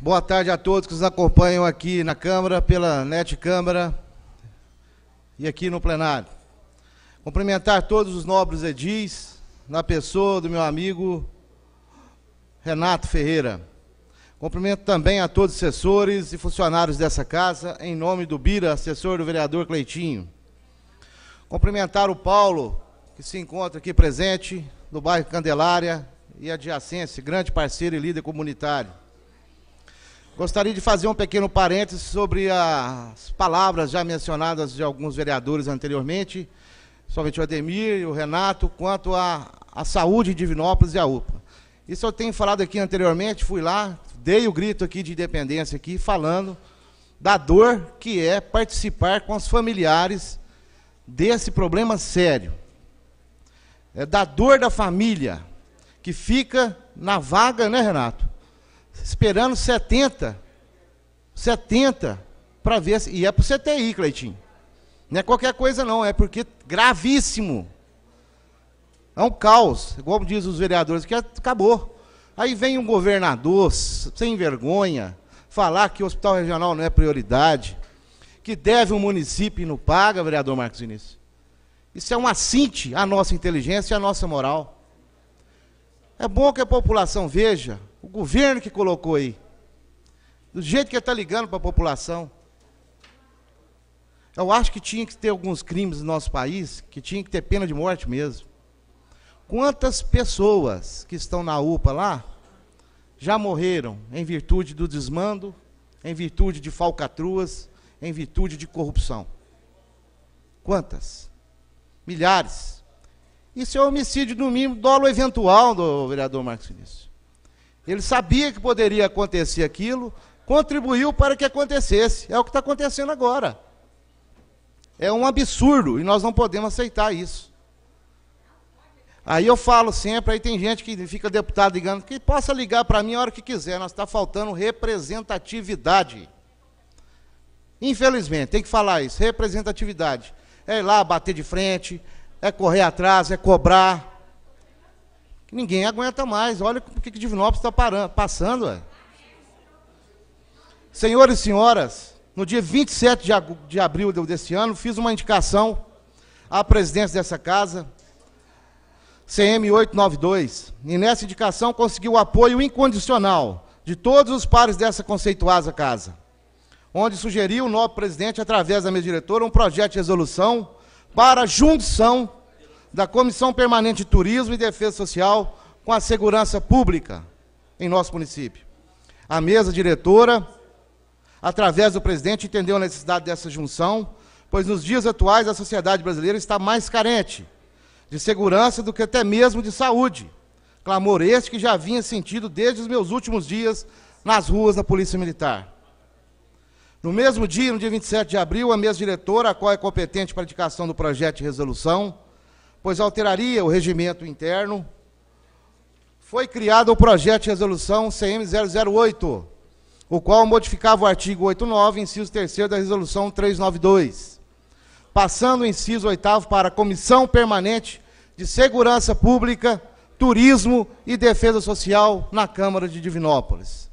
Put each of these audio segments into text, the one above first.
Boa tarde a todos que nos acompanham aqui na Câmara, pela NET Câmara e aqui no plenário. Cumprimentar todos os nobres edis, na pessoa do meu amigo Renato Ferreira. Cumprimento também a todos os assessores e funcionários dessa casa, em nome do Bira, assessor do vereador Cleitinho. Cumprimentar o Paulo, que se encontra aqui presente, do bairro Candelária e adjacência, grande parceiro e líder comunitário. Gostaria de fazer um pequeno parênteses sobre as palavras já mencionadas de alguns vereadores anteriormente, somente o Ademir e o Renato, quanto à, à saúde de Divinópolis e a UPA. Isso eu tenho falado aqui anteriormente, fui lá, dei o grito aqui de independência aqui, falando da dor que é participar com os familiares desse problema sério. É da dor da família que fica na vaga, né, Renato? esperando 70. 70 para ver. Se, e é para o CTI, Cleitinho. Não é qualquer coisa, não. É porque gravíssimo. É um caos. Igual diz os vereadores, que acabou. Aí vem um governador sem vergonha falar que o hospital regional não é prioridade, que deve o um município e não paga, vereador Marcos Vinícius. Isso é um assinte à nossa inteligência e à nossa moral. É bom que a população veja o governo que colocou aí. Do jeito que ele está ligando para a população. Eu acho que tinha que ter alguns crimes no nosso país, que tinha que ter pena de morte mesmo. Quantas pessoas que estão na UPA lá já morreram em virtude do desmando, em virtude de falcatruas, em virtude de corrupção? Quantas? Milhares. Isso é homicídio, no mínimo, dolo eventual, do vereador Marcos Vinícius. Ele sabia que poderia acontecer aquilo, contribuiu para que acontecesse. É o que está acontecendo agora. É um absurdo e nós não podemos aceitar isso. Aí eu falo sempre, aí tem gente que fica deputado ligando, que possa ligar para mim a hora que quiser, nós está faltando representatividade. Infelizmente, tem que falar isso, representatividade. É ir lá bater de frente, é correr atrás, é cobrar, que ninguém aguenta mais. Olha o que, que Divinópolis está passando. Ué. Senhores e senhoras, no dia 27 de, ab de abril desse ano, fiz uma indicação à presidência dessa casa, CM 892, e nessa indicação conseguiu o apoio incondicional de todos os pares dessa conceituosa casa, onde sugeriu o novo presidente, através da minha diretora, um projeto de resolução para a junção da Comissão Permanente de Turismo e Defesa Social com a Segurança Pública em nosso município. A mesa diretora, através do presidente, entendeu a necessidade dessa junção, pois nos dias atuais a sociedade brasileira está mais carente de segurança do que até mesmo de saúde. Clamor este que já vinha sentido desde os meus últimos dias nas ruas da Polícia Militar. No mesmo dia, no dia 27 de abril, a mesa diretora, a qual é competente para a indicação do projeto de resolução, pois alteraria o regimento interno, foi criado o projeto de resolução CM008, o qual modificava o artigo 89, inciso 3 da resolução 392, passando o inciso 8 para a Comissão Permanente de Segurança Pública, Turismo e Defesa Social na Câmara de Divinópolis.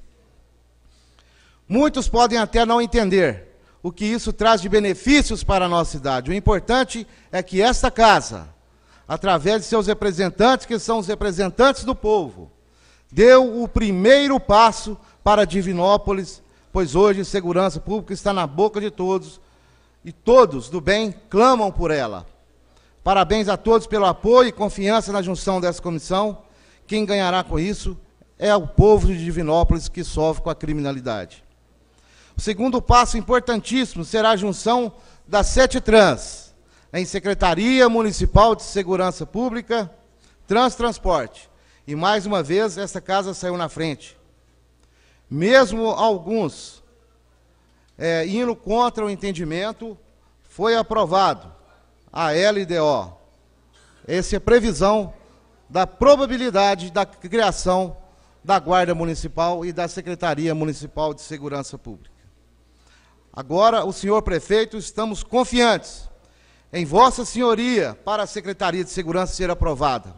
Muitos podem até não entender o que isso traz de benefícios para a nossa cidade. O importante é que esta casa, através de seus representantes, que são os representantes do povo, deu o primeiro passo para Divinópolis, pois hoje a segurança pública está na boca de todos e todos do bem clamam por ela. Parabéns a todos pelo apoio e confiança na junção dessa comissão. Quem ganhará com isso é o povo de Divinópolis que sofre com a criminalidade. O segundo passo importantíssimo será a junção das sete trans em Secretaria Municipal de Segurança Pública, Transtransporte. E mais uma vez essa casa saiu na frente. Mesmo alguns é, indo contra o entendimento, foi aprovado a LDO. Essa é a previsão da probabilidade da criação da Guarda Municipal e da Secretaria Municipal de Segurança Pública. Agora, o senhor prefeito, estamos confiantes em Vossa Senhoria para a Secretaria de Segurança ser aprovada.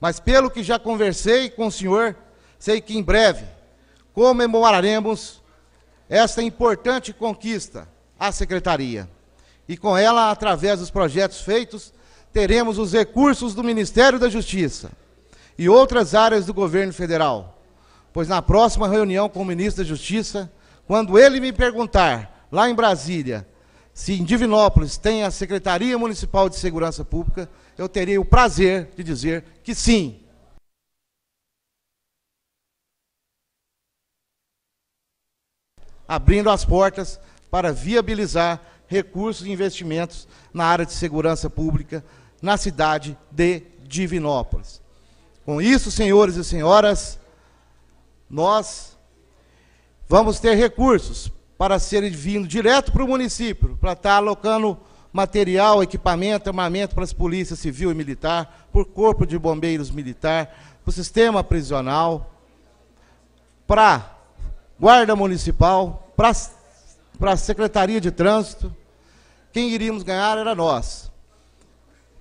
Mas pelo que já conversei com o senhor, sei que em breve comemoraremos esta importante conquista à Secretaria. E com ela, através dos projetos feitos, teremos os recursos do Ministério da Justiça e outras áreas do governo federal. Pois na próxima reunião com o ministro da Justiça, quando ele me perguntar, lá em Brasília, se em Divinópolis tem a Secretaria Municipal de Segurança Pública, eu teria o prazer de dizer que sim, abrindo as portas para viabilizar recursos e investimentos na área de segurança pública na cidade de Divinópolis. Com isso, senhores e senhoras, nós vamos ter recursos para serem vindo direto para o município, para estar tá alocando material, equipamento, armamento para as polícias civil e militar, para o corpo de bombeiros militar, para o sistema prisional, para guarda municipal, para, para a secretaria de trânsito. Quem iríamos ganhar era nós.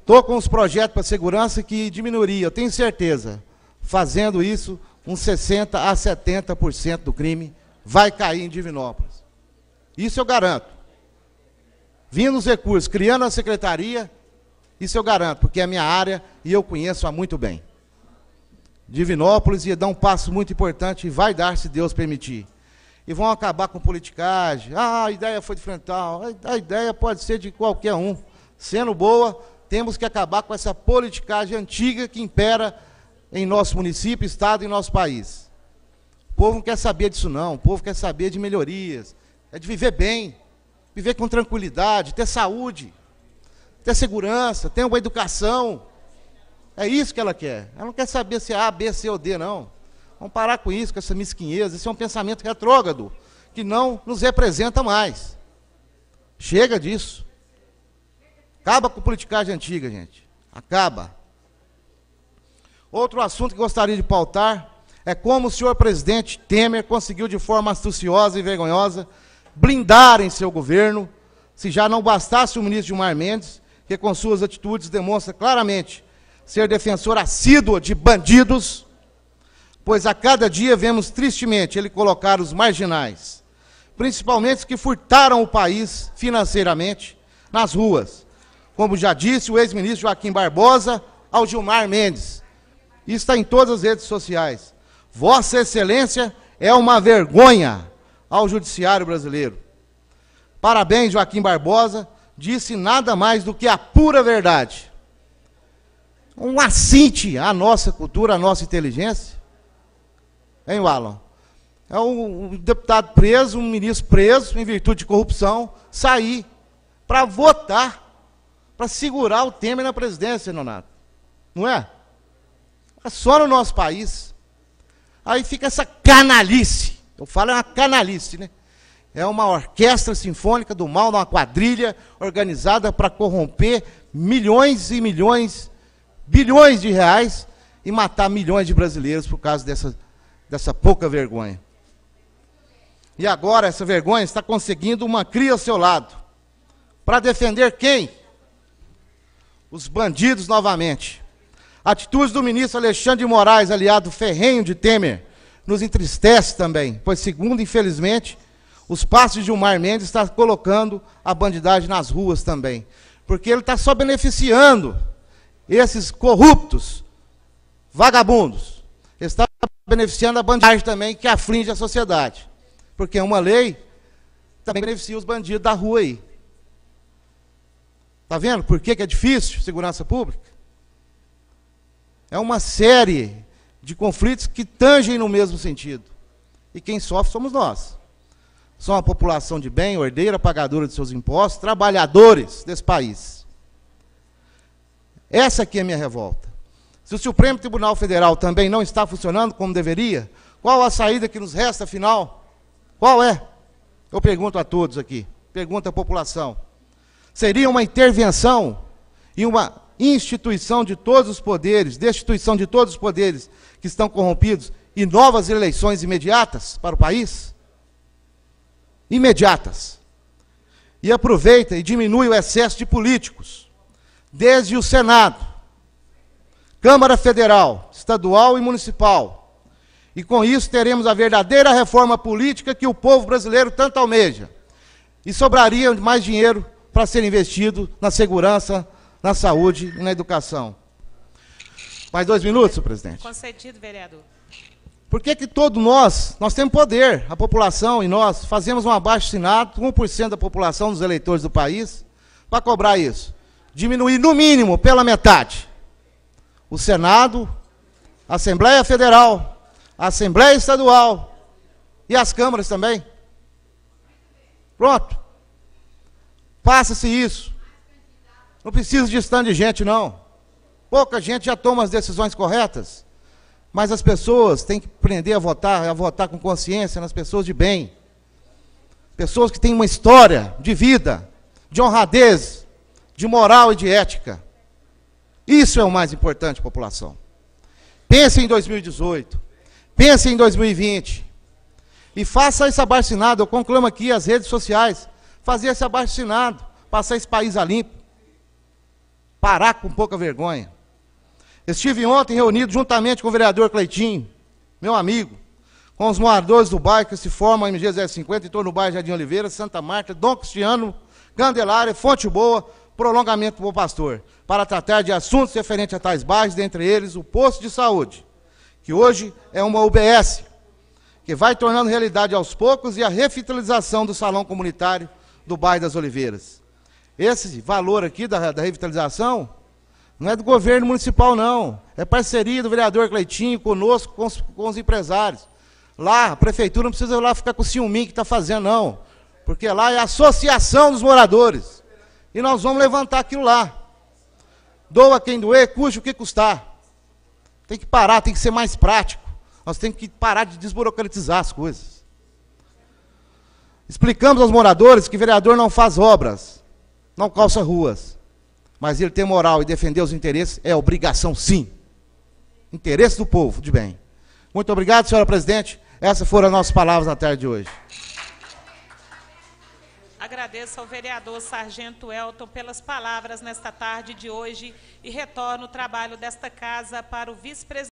Estou com os projetos para segurança que diminuiria, eu tenho certeza. Fazendo isso, uns 60% a 70% do crime vai cair em Divinópolis. Isso eu garanto. Vindo os recursos, criando a secretaria, isso eu garanto, porque é a minha área e eu conheço-a muito bem. Divinópolis ia dar um passo muito importante e vai dar, se Deus permitir. E vão acabar com politicagem. Ah, a ideia foi de frontal. A ideia pode ser de qualquer um. Sendo boa, temos que acabar com essa politicagem antiga que impera em nosso município, estado e nosso país. O povo não quer saber disso, não. O povo quer saber de melhorias, é de viver bem, viver com tranquilidade, ter saúde, ter segurança, ter uma educação. É isso que ela quer. Ela não quer saber se é A, B, C ou D, não. Vamos parar com isso, com essa mesquinheza. Esse é um pensamento retrógrado, que não nos representa mais. Chega disso. Acaba com a politicagem antiga, gente. Acaba. Outro assunto que gostaria de pautar é como o senhor presidente Temer conseguiu, de forma astuciosa e vergonhosa, blindarem seu governo, se já não bastasse o ministro Gilmar Mendes, que com suas atitudes demonstra claramente ser defensor assíduo de bandidos, pois a cada dia vemos tristemente ele colocar os marginais, principalmente os que furtaram o país financeiramente, nas ruas. Como já disse o ex-ministro Joaquim Barbosa ao Gilmar Mendes. Isso está em todas as redes sociais. Vossa Excelência é uma vergonha ao judiciário brasileiro. Parabéns, Joaquim Barbosa, disse nada mais do que a pura verdade. Um acinte à nossa cultura, à nossa inteligência. Hein, Alan? É um, um deputado preso, um ministro preso, em virtude de corrupção, sair para votar, para segurar o Temer na presidência, Leonardo. Não é? É só no nosso país. Aí fica essa canalice eu então, falo é uma canalice, né? É uma orquestra sinfônica do mal, uma quadrilha organizada para corromper milhões e milhões, bilhões de reais e matar milhões de brasileiros por causa dessa, dessa pouca vergonha. E agora essa vergonha está conseguindo uma cria ao seu lado. Para defender quem? Os bandidos novamente. Atitudes do ministro Alexandre de Moraes, aliado ferrenho de Temer, nos entristece também, pois, segundo, infelizmente, os passos de Gilmar Mendes está colocando a bandidagem nas ruas também. Porque ele está só beneficiando esses corruptos, vagabundos. Ele está beneficiando a bandidagem também que aflige a sociedade. Porque uma lei também beneficia os bandidos da rua aí. Está vendo por que, que é difícil segurança pública? É uma série de conflitos que tangem no mesmo sentido. E quem sofre somos nós. São a população de bem, herdeira, pagadora de seus impostos, trabalhadores desse país. Essa aqui é a minha revolta. Se o Supremo Tribunal Federal também não está funcionando como deveria, qual a saída que nos resta, afinal? Qual é? Eu pergunto a todos aqui, pergunto à população. Seria uma intervenção e uma instituição de todos os poderes, destituição de todos os poderes que estão corrompidos e novas eleições imediatas para o país? Imediatas. E aproveita e diminui o excesso de políticos, desde o Senado, Câmara Federal, Estadual e Municipal. E com isso teremos a verdadeira reforma política que o povo brasileiro tanto almeja. E sobraria mais dinheiro para ser investido na segurança na saúde e na educação. Mais dois minutos, presidente. Concedido, vereador. Por que, que todos nós, nós temos poder, a população e nós, fazemos um abaixo-assinado, 1% da população dos eleitores do país, para cobrar isso? Diminuir, no mínimo, pela metade. O Senado, a Assembleia Federal, a Assembleia Estadual e as câmaras também. Pronto. Passa-se isso. Não precisa de stand de gente, não. Pouca gente já toma as decisões corretas. Mas as pessoas têm que aprender a votar, a votar com consciência nas pessoas de bem. Pessoas que têm uma história de vida, de honradez, de moral e de ética. Isso é o mais importante, população. Pense em 2018. Pense em 2020. E faça esse abarcinado. Eu conclamo aqui as redes sociais. Fazer esse abarcinado. Passar esse país a limpo parar com pouca vergonha. Estive ontem reunido juntamente com o vereador Cleitinho, meu amigo, com os moradores do bairro que se formam a MG 050 em torno do bairro Jardim Oliveira, Santa Marta, Dom Cristiano, Candelária, Fonte Boa, Prolongamento Bom Pastor, para tratar de assuntos referentes a tais bairros, dentre eles o posto de saúde, que hoje é uma UBS, que vai tornando realidade aos poucos e a revitalização do salão comunitário do bairro das Oliveiras. Esse valor aqui da, da revitalização não é do governo municipal, não. É parceria do vereador Cleitinho conosco, com os, com os empresários. Lá, a prefeitura não precisa lá ficar com o ciúme que está fazendo, não. Porque lá é a associação dos moradores. E nós vamos levantar aquilo lá. Doa quem doer, custe o que custar. Tem que parar, tem que ser mais prático. Nós temos que parar de desburocratizar as coisas. Explicamos aos moradores que o vereador não faz obras não calça ruas, mas ele tem moral e defender os interesses, é obrigação sim. Interesse do povo, de bem. Muito obrigado, senhora presidente. Essas foram as nossas palavras na tarde de hoje. Agradeço ao vereador Sargento Elton pelas palavras nesta tarde de hoje e retorno o trabalho desta casa para o vice-presidente.